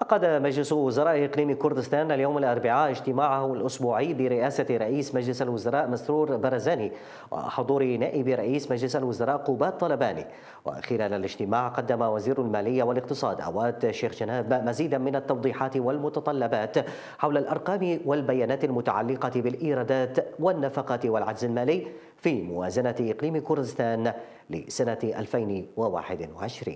عقد مجلس وزراء إقليم كردستان اليوم الأربعاء اجتماعه الأسبوعي برئاسة رئيس مجلس الوزراء مسرور برزاني وحضور نائب رئيس مجلس الوزراء قوبات طلباني وخلال الاجتماع قدم وزير المالية والاقتصاد عواد شيخ جناب مزيدا من التوضيحات والمتطلبات حول الأرقام والبيانات المتعلقة بالإيرادات والنفقات والعجز المالي في موازنة إقليم كردستان لسنة 2021